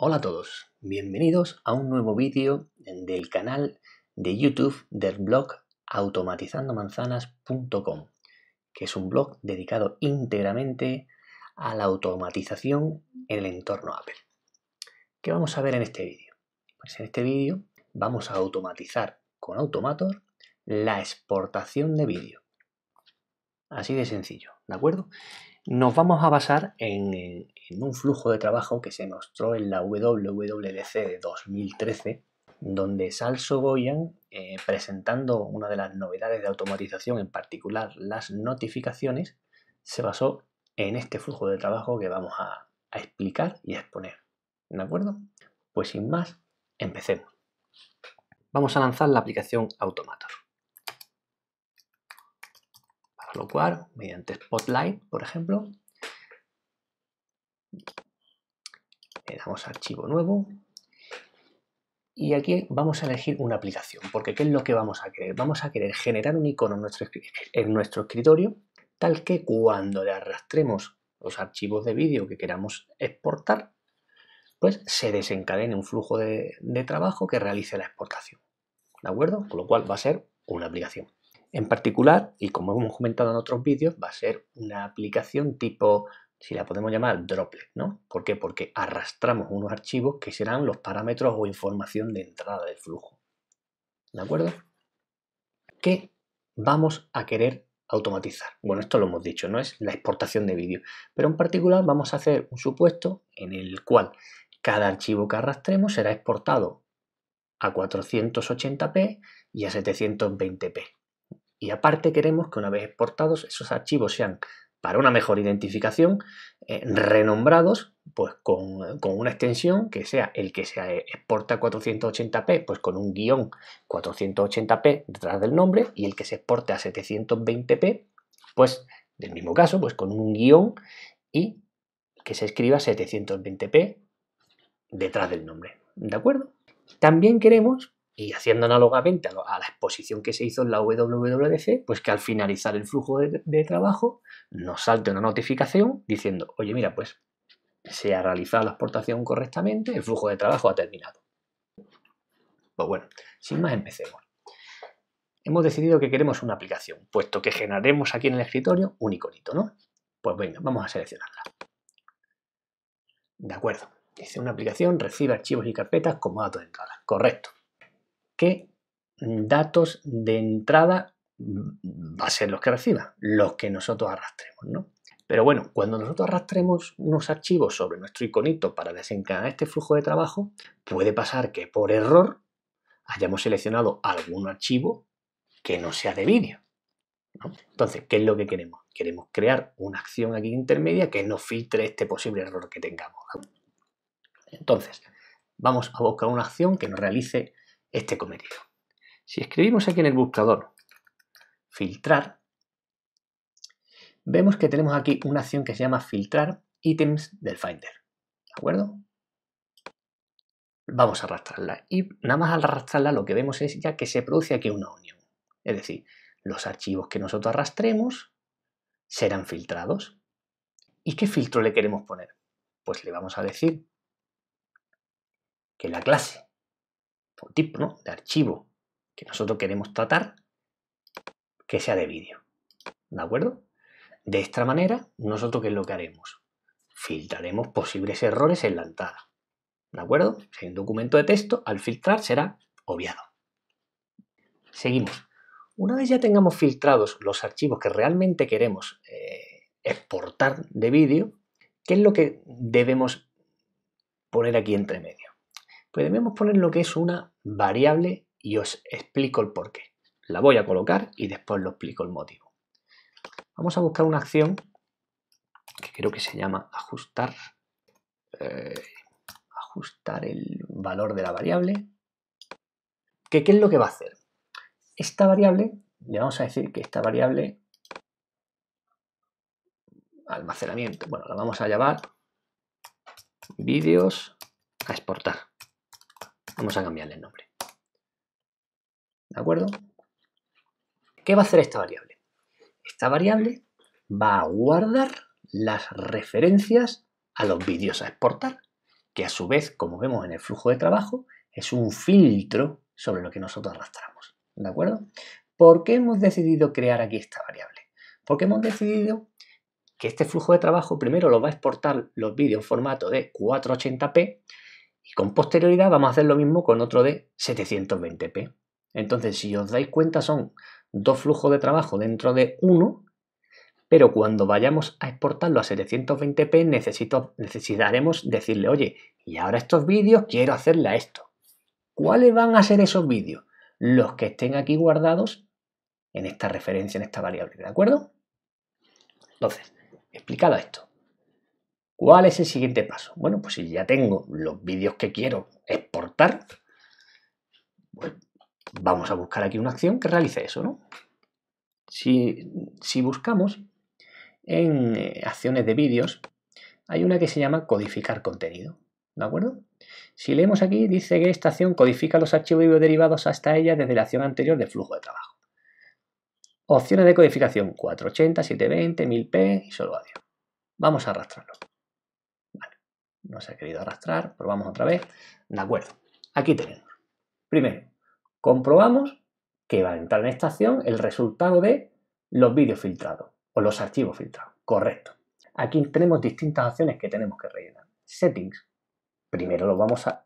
Hola a todos, bienvenidos a un nuevo vídeo del canal de YouTube del blog automatizandomanzanas.com, que es un blog dedicado íntegramente a la automatización en el entorno Apple. ¿Qué vamos a ver en este vídeo? Pues en este vídeo vamos a automatizar con Automator la exportación de vídeo. Así de sencillo, ¿de acuerdo? nos vamos a basar en, un flujo de trabajo que se mostró en la WWDC de 2013, donde Salso Goyan, eh, presentando una de las novedades de automatización, en particular las notificaciones, se basó en este flujo de trabajo que vamos a, a explicar y a exponer. ¿De acuerdo? Pues sin más, empecemos. Vamos a lanzar la aplicación Automator cual mediante Spotlight, por ejemplo. Le damos archivo nuevo. Y aquí vamos a elegir una aplicación, porque ¿qué es lo que vamos a querer? Vamos a querer generar un icono en nuestro, escritorio, tal que cuando le arrastremos los archivos de vídeo que queramos exportar, pues se desencadene un flujo de trabajo que realice la exportación. ¿De acuerdo? Con lo cual va a ser una aplicación. En particular, y como hemos comentado en otros vídeos, va a ser una aplicación tipo, si la podemos llamar droplet, ¿no? ¿Por qué? Porque arrastramos unos archivos que serán los parámetros o información de entrada del flujo. ¿De acuerdo? ¿Qué vamos a querer automatizar. Bueno, esto lo hemos dicho, no es la exportación de vídeo, pero en particular vamos a hacer un supuesto en el cual cada archivo que arrastremos será exportado a 480p y a 720p. Y aparte queremos que una vez exportados esos archivos sean para una mejor identificación, eh, renombrados pues con, una extensión que sea el que se exporta 480p, pues con un guión 480p detrás del nombre y el que se exporte a 720p, pues del mismo caso, pues con un guión y que se escriba 720p detrás del nombre. ¿De acuerdo? También queremos y haciendo análogamente a, la exposición que se hizo en la WWDC, pues que al finalizar el flujo de, de trabajo nos salte una notificación diciendo, oye, mira, pues se ha realizado la exportación correctamente, el flujo de trabajo ha terminado. Pues bueno, sin más empecemos. Hemos decidido que queremos una aplicación, puesto que generaremos aquí en el escritorio un iconito, ¿no? Pues venga, vamos a seleccionarla. De acuerdo. Dice una aplicación recibe archivos y carpetas como datos de entrada. Correcto qué datos de entrada va a ser los que reciba, los que nosotros arrastremos, ¿no? Pero bueno, cuando nosotros arrastremos unos archivos sobre nuestro iconito para desencadenar este flujo de trabajo, puede pasar que por error hayamos seleccionado algún archivo que no sea de vídeo. Entonces, ¿qué es lo que queremos? Queremos crear una acción aquí intermedia que nos filtre este posible error que tengamos. Entonces, vamos a buscar una acción que nos realice este cometido. Si escribimos aquí en el buscador filtrar, vemos que tenemos aquí una acción que se llama filtrar ítems del Finder. ¿De acuerdo? Vamos a arrastrarla y nada más al arrastrarla lo que vemos es ya que se produce aquí una unión. Es decir, los archivos que nosotros arrastremos serán filtrados. ¿Y qué filtro le queremos poner? Pues le vamos a decir que la clase tipo ¿no? de archivo que nosotros queremos tratar que sea de vídeo. ¿De acuerdo? De esta manera, nosotros qué es lo que haremos? Filtraremos posibles errores en la entrada. ¿De acuerdo? Si un documento de texto, al filtrar será obviado. Seguimos. Una vez ya tengamos filtrados los archivos que realmente queremos eh, exportar de vídeo, ¿qué es lo que debemos poner aquí entre medio? Pues debemos poner lo que es una variable y os explico el porqué. La voy a colocar y después lo explico el motivo. Vamos a buscar una acción que creo que se llama ajustar. Eh, ajustar el valor de la variable. ¿Qué, ¿Qué es lo que va a hacer? Esta variable, le vamos a decir que esta variable almacenamiento, bueno, la vamos a llamar vídeos a exportar. Vamos a cambiarle el nombre. ¿De acuerdo? ¿Qué va a hacer esta variable? Esta variable va a guardar las referencias a los vídeos a exportar, que a su vez, como vemos en el flujo de trabajo, es un filtro sobre lo que nosotros arrastramos. ¿De acuerdo? ¿Por qué hemos decidido crear aquí esta variable? Porque hemos decidido que este flujo de trabajo primero lo va a exportar los vídeos en formato de 480p y con posterioridad vamos a hacer lo mismo con otro de 720p. Entonces, si os dais cuenta, son dos flujos de trabajo dentro de uno, pero cuando vayamos a exportarlo a 720p necesitaremos decirle, oye, y ahora estos vídeos quiero hacerle a esto. ¿Cuáles van a ser esos vídeos? Los que estén aquí guardados en esta referencia, en esta variable, ¿de acuerdo? Entonces, explicado esto, ¿Cuál es el siguiente paso? Bueno, pues si ya tengo los vídeos que quiero exportar, pues vamos a buscar aquí una acción que realice eso, ¿no? Si, buscamos en eh, acciones de vídeos, hay una que se llama codificar contenido, ¿de acuerdo? Si leemos aquí, dice que esta acción codifica los archivos y derivados hasta ella desde la acción anterior de flujo de trabajo. Opciones de codificación 480, 720, 1000p y solo audio. Vamos a arrastrarlo no se ha querido arrastrar, probamos otra vez, de acuerdo, aquí tenemos. Primero, comprobamos que va a entrar en esta acción el resultado de los vídeos filtrados o los archivos filtrados, correcto. Aquí tenemos distintas acciones que tenemos que rellenar. Settings, primero lo vamos a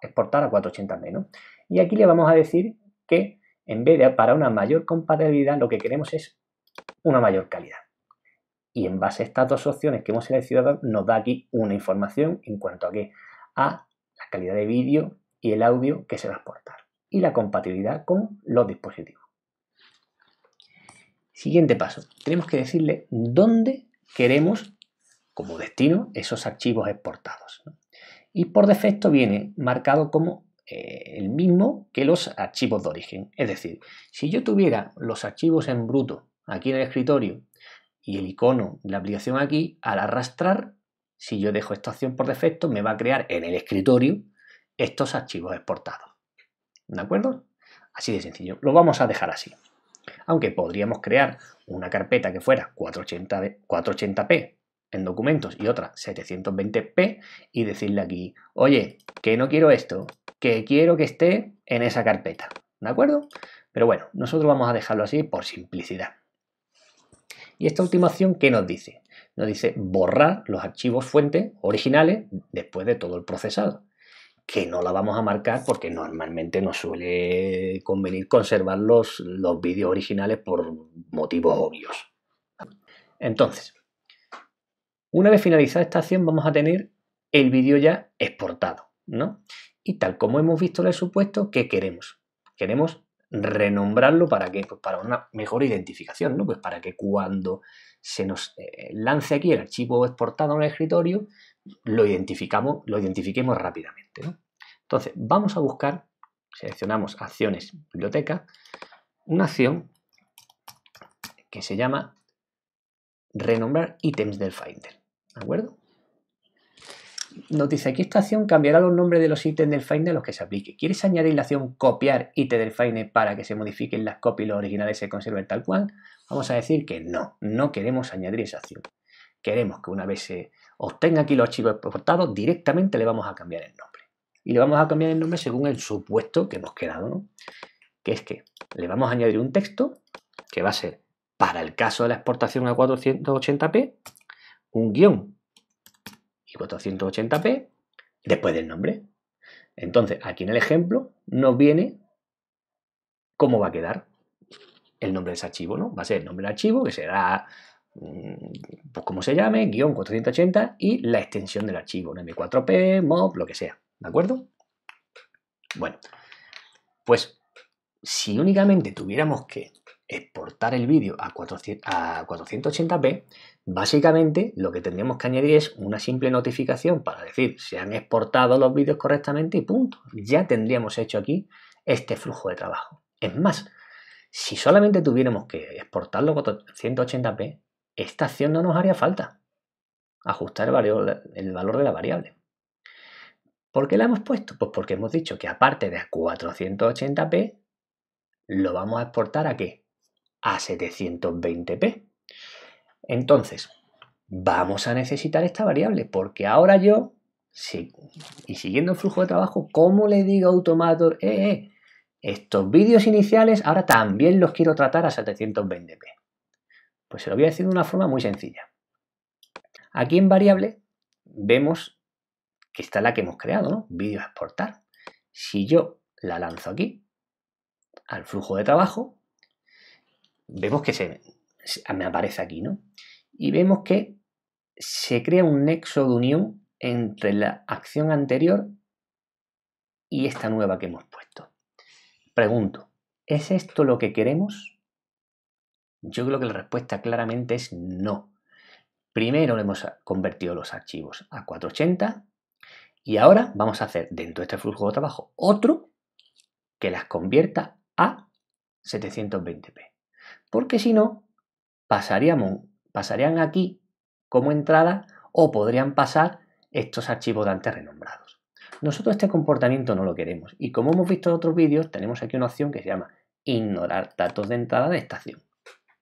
exportar a 480p, Y aquí le vamos a decir que en vez de para una mayor compatibilidad, lo que queremos es una mayor calidad y en base a estas dos opciones que hemos seleccionado nos da aquí una información en cuanto a qué, a la calidad de vídeo y el audio que se va a exportar y la compatibilidad con los dispositivos. Siguiente paso, tenemos que decirle dónde queremos como destino esos archivos exportados. Y por defecto viene marcado como eh, el mismo que los archivos de origen. Es decir, si yo tuviera los archivos en bruto aquí en el escritorio y el icono de la aplicación aquí, al arrastrar, si yo dejo esta opción por defecto, me va a crear en el escritorio estos archivos exportados. ¿De acuerdo? Así de sencillo. Lo vamos a dejar así. Aunque podríamos crear una carpeta que fuera 480, 480p en documentos y otra 720p y decirle aquí, oye, que no quiero esto, que quiero que esté en esa carpeta. ¿De acuerdo? Pero bueno, nosotros vamos a dejarlo así por simplicidad. Y esta última opción, ¿qué nos dice? Nos dice borrar los archivos fuente originales después de todo el procesado, que no la vamos a marcar porque normalmente nos suele convenir conservar los, los vídeos originales por motivos obvios. Entonces, una vez finalizada esta acción vamos a tener el vídeo ya exportado, ¿no? Y tal como hemos visto en el supuesto, ¿qué queremos? Queremos renombrarlo para que pues, para una mejor identificación, ¿no? Pues para que cuando se nos eh, lance aquí el archivo exportado a un escritorio, lo identificamos, lo identifiquemos rápidamente. ¿no? Entonces, vamos a buscar, seleccionamos acciones, biblioteca, una acción que se llama renombrar ítems del Finder. ¿De acuerdo? nos dice aquí esta acción cambiará los nombres de los ítems del Finder a los que se aplique. ¿Quieres añadir la acción copiar ítem del Finder para que se modifiquen las copias y los originales se conserven tal cual? Vamos a decir que no, no queremos añadir esa acción. Queremos que una vez se obtenga aquí los archivos exportados, directamente le vamos a cambiar el nombre. Y le vamos a cambiar el nombre según el supuesto que hemos quedado, ¿no? Que es que le vamos a añadir un texto que va a ser para el caso de la exportación a 480p, un guión y 480p después del nombre. Entonces, aquí en el ejemplo nos viene cómo va a quedar el nombre de ese archivo, ¿no? Va a ser el nombre del archivo, que será, mm, pues como se llame, guión 480 y la extensión del archivo, un M4P, MOB, lo que sea, ¿de acuerdo? Bueno, pues si únicamente tuviéramos que exportar el vídeo a, 400, a 480p, básicamente lo que tendríamos que añadir es una simple notificación para decir se han exportado los vídeos correctamente y punto. Ya tendríamos hecho aquí este flujo de trabajo. Es más, si solamente tuviéramos que exportarlo a 480p, esta acción no nos haría falta. Ajustar el, valor, el valor de la variable. ¿Por qué la hemos puesto? Pues porque hemos dicho que aparte de 480p, lo vamos a exportar a qué? a 720p. Entonces, vamos a necesitar esta variable porque ahora yo, sí, y siguiendo el flujo de trabajo, ¿cómo le digo a Automator, eh, eh, estos vídeos iniciales ahora también los quiero tratar a 720p? Pues se lo voy a decir de una forma muy sencilla. Aquí en variable vemos que está la que hemos creado, ¿no? Vídeo exportar. Si yo la lanzo aquí, al flujo de trabajo, vemos que se, ah, me aparece aquí, ¿no? Y vemos que se crea un nexo de unión entre la acción anterior y esta nueva que hemos puesto. Pregunto, ¿es esto lo que queremos? Yo creo que la respuesta claramente es no. Primero le hemos convertido los archivos a 480 y ahora vamos a hacer dentro de este flujo de trabajo otro que las convierta a 720p porque si no, pasarían aquí como entrada o podrían pasar estos archivos de antes renombrados. Nosotros este comportamiento no lo queremos y como hemos visto en otros vídeos, tenemos aquí una opción que se llama ignorar datos de entrada de estación.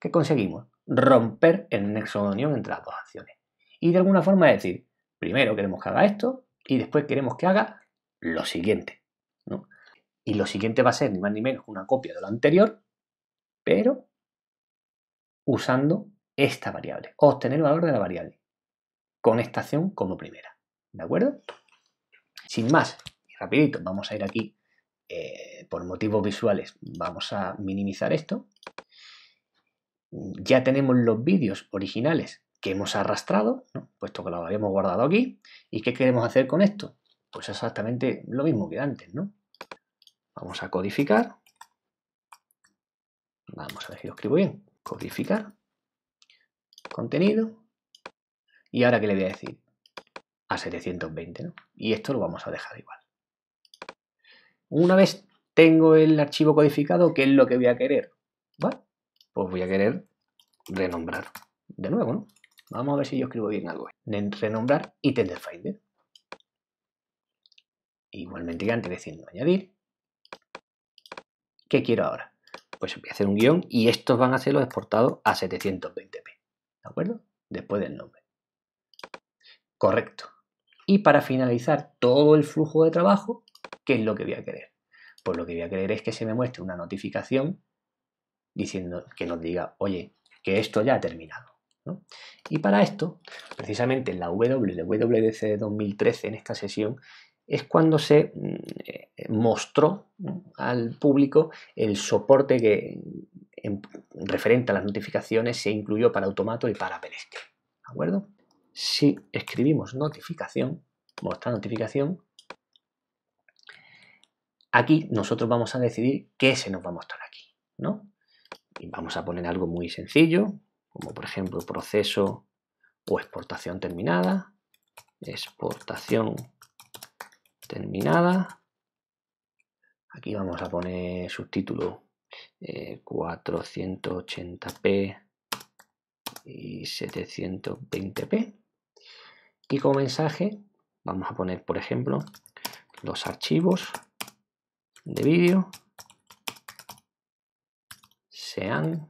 ¿Qué conseguimos? Romper el nexo de unión entre las dos acciones. Y de alguna forma decir, primero queremos que haga esto y después queremos que haga lo siguiente. Y lo siguiente va a ser ni más ni menos una copia de lo anterior, pero usando esta variable, obtener el valor de la variable con esta acción como primera. ¿De acuerdo? Sin más, y rapidito, vamos a ir aquí, eh, por motivos visuales, vamos a minimizar esto. Ya tenemos los vídeos originales que hemos arrastrado, puesto que los habíamos guardado aquí. ¿Y qué queremos hacer con esto? Pues exactamente lo mismo que antes, ¿no? Vamos a codificar. Vamos a ver si lo escribo bien codificar, contenido, y ahora que le voy a decir a 720, ¿no? Y esto lo vamos a dejar igual. Una vez tengo el archivo codificado, ¿qué es lo que voy a querer? Pues voy a querer renombrar de nuevo, ¿no? Vamos a ver si yo escribo bien algo. Renombrar y tender finder. Igualmente ya antes diciendo añadir. ¿Qué quiero ahora? pues voy a hacer un guión y estos van a ser los exportados a 720p. ¿De acuerdo? Después del nombre. Correcto. Y para finalizar todo el flujo de trabajo, ¿qué es lo que voy a querer? Pues lo que voy a querer es que se me muestre una notificación diciendo que nos diga, oye, que esto ya ha terminado. Y para esto, precisamente en la WWDC 2013, en esta sesión, es cuando se mm, mostró al público el soporte que referente a las notificaciones se incluyó para Automato y para Peresque. ¿De acuerdo? Si escribimos notificación, mostrar notificación, aquí nosotros vamos a decidir qué se nos va a mostrar aquí, ¿no? Y vamos a poner algo muy sencillo, como por ejemplo proceso o exportación terminada, exportación terminada. Aquí vamos a poner subtítulo 480p eh, y 720p. Y como mensaje vamos a poner, por ejemplo, los archivos de vídeo se han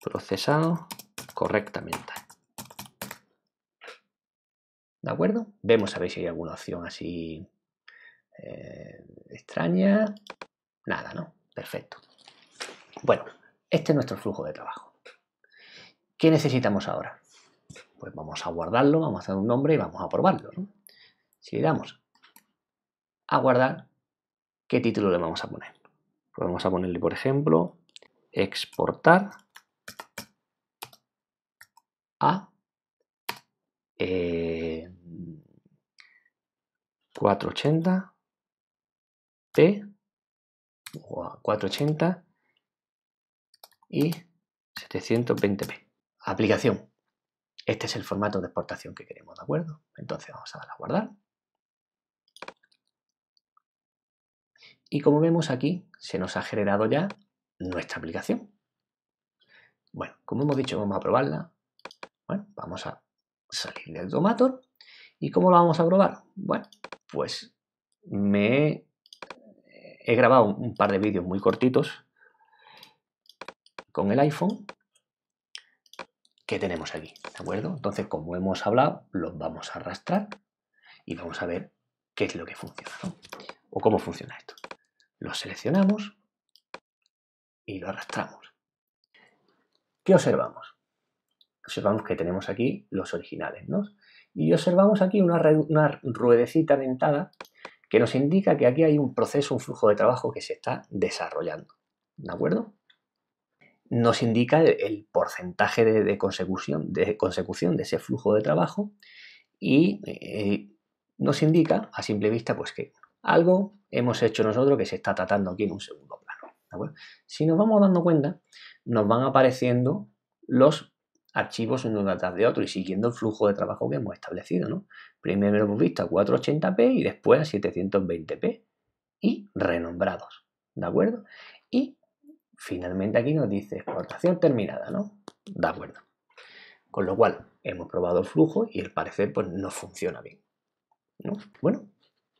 procesado correctamente. ¿De acuerdo? Vemos a ver si hay alguna opción así eh, extraña. Nada, ¿no? Perfecto. Bueno, este es nuestro flujo de trabajo. ¿Qué necesitamos ahora? Pues vamos a guardarlo, vamos a hacer un nombre y vamos a probarlo. Si le damos a guardar, ¿qué título le vamos a poner? Pues vamos a ponerle, por ejemplo, exportar a... Eh, 480 T, 480 y 720p. Aplicación. Este es el formato de exportación que queremos, ¿de acuerdo? Entonces vamos a dar a guardar. Y como vemos aquí, se nos ha generado ya nuestra aplicación. Bueno, como hemos dicho, vamos a probarla. Bueno, vamos a salir del Domator. ¿Y cómo lo vamos a probar? Bueno, pues me he grabado un par de vídeos muy cortitos con el iPhone que tenemos aquí, ¿de acuerdo? Entonces, como hemos hablado, los vamos a arrastrar y vamos a ver qué es lo que funciona, O cómo funciona esto. Lo seleccionamos y lo arrastramos. ¿Qué observamos? observamos que tenemos aquí los originales, ¿no? Y observamos aquí una, ruedecita dentada que nos indica que aquí hay un proceso, un flujo de trabajo que se está desarrollando, ¿de acuerdo? Nos indica el, porcentaje de, consecución, de consecución de ese flujo de trabajo y eh, nos indica a simple vista pues que algo hemos hecho nosotros que se está tratando aquí en un segundo plano. Si nos vamos dando cuenta, nos van apareciendo los archivos uno detrás de otro y siguiendo el flujo de trabajo que hemos establecido. ¿no? Primero hemos visto a 480p y después a 720p y renombrados. ¿De acuerdo? Y finalmente aquí nos dice exportación terminada, ¿no? De acuerdo. Con lo cual, hemos probado el flujo y el parecer pues no funciona bien. ¿no? Bueno,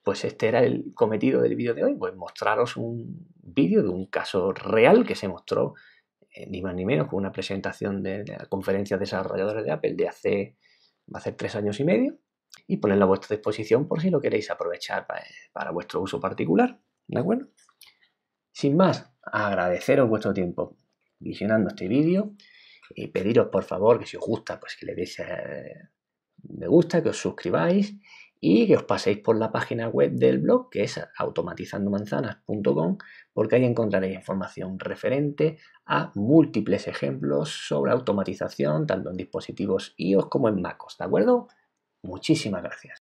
pues este era el cometido del vídeo de hoy, pues mostraros un vídeo de un caso real que se mostró eh, ni más ni menos, con una presentación de la conferencia de desarrolladores de Apple de hace, tres años y medio, y ponerla a vuestra disposición por si lo queréis aprovechar para, para vuestro uso particular, ¿de acuerdo? Sin más, agradeceros vuestro tiempo visionando este vídeo y pediros por favor que si os gusta, pues que le deis a eh, me gusta, que os suscribáis y que os paséis por la página web del blog, que es automatizandomanzanas.com, porque ahí encontraréis información referente a múltiples ejemplos sobre automatización, tanto en dispositivos iOS como en MacOS, ¿de acuerdo? Muchísimas gracias.